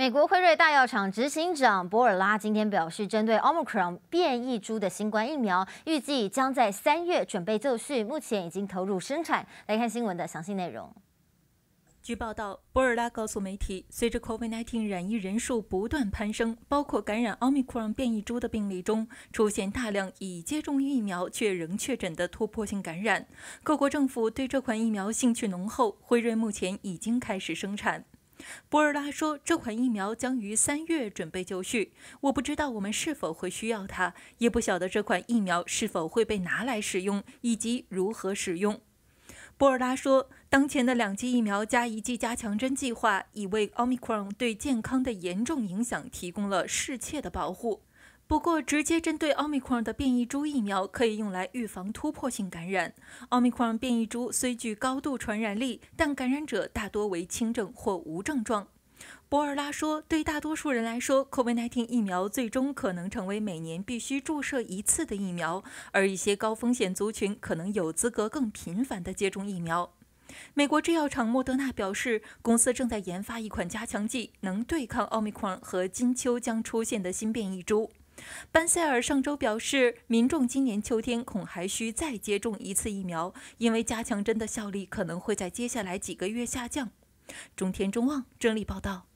美国辉瑞大药厂执行长博尔拉今天表示，针对奥密克戎变异株的新冠疫苗，预计将在三月准备就绪，目前已经投入生产。来看新闻的详细内容。据报道，博尔拉告诉媒体，随着 COVID-19 染染人数不断攀升，包括感染奥密克戎变异株的病例中，出现大量已接种疫苗却仍确诊的突破性感染。各国政府对这款疫苗兴趣浓厚，辉瑞目前已经开始生产。博尔拉说，这款疫苗将于三月准备就绪。我不知道我们是否会需要它，也不晓得这款疫苗是否会被拿来使用，以及如何使用。博尔拉说，当前的两剂疫苗加一剂加强针计划已为奥密克戎对健康的严重影响提供了适切的保护。不过，直接针对奥密克戎的变异株疫苗可以用来预防突破性感染。奥密克戎变异株虽具高度传染力，但感染者大多为轻症或无症状。博尔拉说：“对大多数人来说，COVID-19 疫苗最终可能成为每年必须注射一次的疫苗，而一些高风险族群可能有资格更频繁地接种疫苗。”美国制药厂莫德纳表示，公司正在研发一款加强剂，能对抗奥密克戎和今秋将出现的新变异株。班塞尔上周表示，民众今年秋天恐还需再接种一次疫苗，因为加强针的效力可能会在接下来几个月下降。中天中望，整理报道。